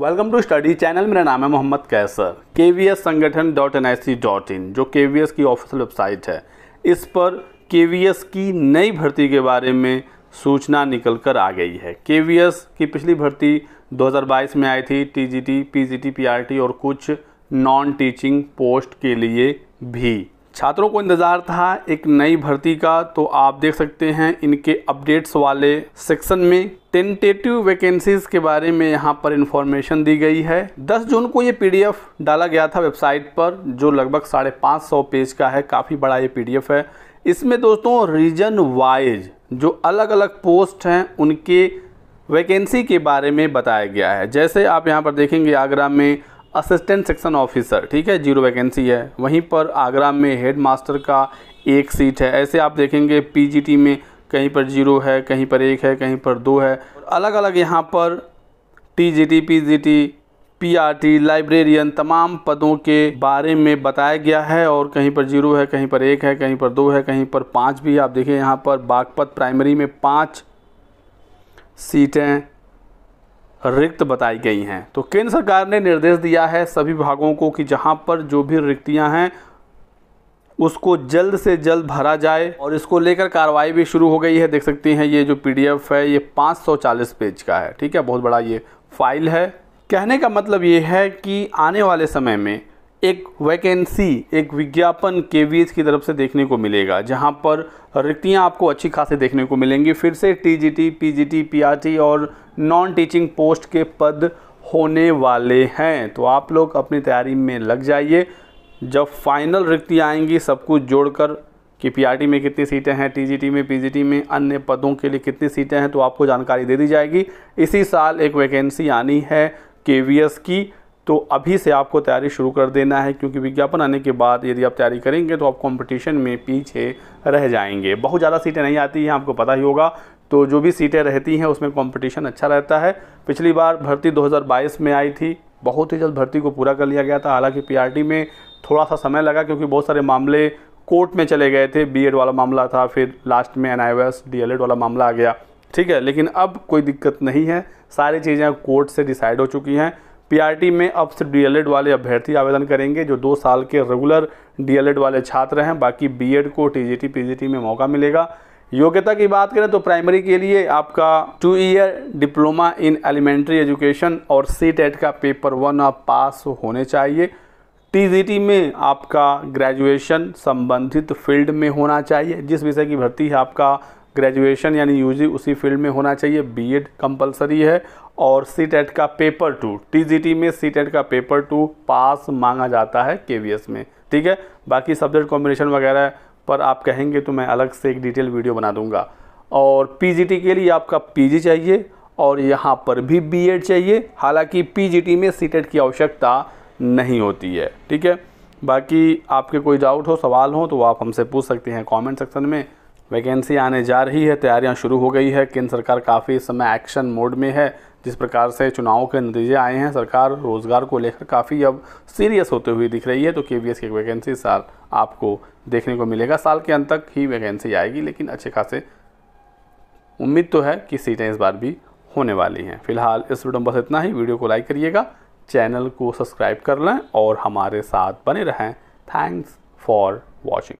welcome to study channel मेरा नाम है मोहम्मद कैसर के वी एस संगठन dot N I C dot in जो के वी एस की ऑफिशियल वेबसाइट है इस पर के वी एस की नई भर्ती के बारे में सूचना निकल कर आ गई है के वी एस की पिछली भर्ती 2022 में आई थी T G T P G T P R T और कुछ नॉन टीचिंग पोस्ट के लिए भी छात्रों को इंतज़ार था एक नई भर्ती का तो आप देख सकते हैं इनके अपडेट्स वाले सेक्शन में टेंटेटिव वैकेंसीज के बारे में यहाँ पर इंफॉर्मेशन दी गई है 10 जून को ये पीडीएफ डाला गया था वेबसाइट पर जो लगभग साढ़े पाँच सौ पेज का है काफ़ी बड़ा ये पीडीएफ है इसमें दोस्तों रीजन वाइज जो अलग अलग पोस्ट हैं उनके वैकेंसी के बारे में बताया गया है जैसे आप यहाँ पर देखेंगे आगरा में असिस्टेंट सेक्शन ऑफिसर ठीक है जीरो वैकेंसी है वहीं पर आगरा में हेड मास्टर का एक सीट है ऐसे आप देखेंगे पीजीटी में कहीं पर जीरो है कहीं पर एक है कहीं पर दो है अलग अलग यहाँ पर T G T P G T PRT librarian तमाम पदों के बारे में बताया गया है और कहीं पर जीरो है कहीं पर एक है कहीं पर दो है कहीं पर पाँच भी आप देखिए यहाँ पर बागपत प्राइमरी में पाँच सीटें रिक्त बताई गई हैं तो केंद्र सरकार ने निर्देश दिया है सभी विभागों को कि जहां पर जो भी रिक्तियां हैं उसको जल्द से जल्द भरा जाए और इसको लेकर कार्रवाई भी शुरू हो गई है देख सकते हैं ये जो पीडीएफ है ये 540 पेज का है ठीक है बहुत बड़ा ये फाइल है कहने का मतलब ये है कि आने वाले समय में एक वैकेंसी एक विज्ञापन के की तरफ से देखने को मिलेगा जहां पर रिक्तियाँ आपको अच्छी खासी देखने को मिलेंगी फिर से टीजीटी, पीजीटी, पीआरटी और नॉन टीचिंग पोस्ट के पद होने वाले हैं तो आप लोग अपनी तैयारी में लग जाइए जब फाइनल रिक्तियाँ आएंगी सब कुछ जोड़कर कि पीआरटी में कितनी सीटें हैं टीजीटी में पीजीटी में अन्य पदों के लिए कितनी सीटें हैं तो आपको जानकारी दे दी जाएगी इसी साल एक वैकेंसी आनी है केवीएस की तो अभी से आपको तैयारी शुरू कर देना है क्योंकि विज्ञापन आने के बाद यदि आप तैयारी करेंगे तो आप कंपटीशन में पीछे रह जाएंगे बहुत ज़्यादा सीटें नहीं आती हैं आपको पता ही होगा तो जो भी सीटें रहती हैं उसमें कंपटीशन अच्छा रहता है पिछली बार भर्ती 2022 में आई थी बहुत ही जल्द भर्ती को पूरा कर लिया गया था हालाँकि पी में थोड़ा सा समय लगा क्योंकि बहुत सारे मामले कोर्ट में चले गए थे बीएड वाला मामला था फिर लास्ट में एन डीएलएड वाला मामला आ गया ठीक है लेकिन अब कोई दिक्कत नहीं है सारी चीज़ें कोर्ट से डिसाइड हो चुकी हैं पीआरटी में अब सिर्फ डीएलएड वाले अभ्यर्थी आवेदन करेंगे जो दो साल के रेगुलर डीएलएड वाले छात्र हैं बाकी बीएड को टीजीटी पीजीटी में मौका मिलेगा योग्यता की बात करें तो प्राइमरी के लिए आपका two year diploma in elementary education और सी टेट e का पेपर वन आप पास होने चाहिए टीजीटी में आपका ग्रेजुएशन संबंधित फील्ड में होना चाहिए जिस विषय की भर्ती है आपका ग्रेजुएशन यानी यूजी उसी फील्ड में होना चाहिए बीएड कंपलसरी है और सी टेट e का पेपर टू टीजीटी में सी टेट e का पेपर टू पास मांगा जाता है केवीएस में ठीक है बाकी सब्जेक्ट कॉम्बिनेशन वगैरह पर आप कहेंगे तो मैं अलग से एक डिटेल वीडियो बना दूंगा और पीजीटी के लिए आपका पीजी चाहिए और यहाँ पर भी बीएड चाहिए हालांकि पीजीटी में सीटेट e की आवश्यकता नहीं होती है ठीक है बाकी आपके कोई डाउट हो सवाल हो तो आप हमसे पूछ सकते हैं कमेंट सेक्शन में वैकेंसी आने जा रही है तैयारियां शुरू हो गई है केंद्र सरकार काफ़ी समय एक्शन मोड में है जिस प्रकार से चुनाव के नतीजे आए हैं सरकार रोज़गार को लेकर काफ़ी अब सीरियस होते हुए दिख रही है तो के की वैकेंसी साल आपको देखने को मिलेगा साल के अंत तक ही वैकेंसी आएगी लेकिन अच्छे खासे उम्मीद तो है कि सीटें इस बार भी होने वाली हैं फिलहाल इस वीडियो में बस इतना ही वीडियो को लाइक करिएगा चैनल को सब्सक्राइब कर लें और हमारे साथ बने रहें थैंक्स फॉर वॉचिंग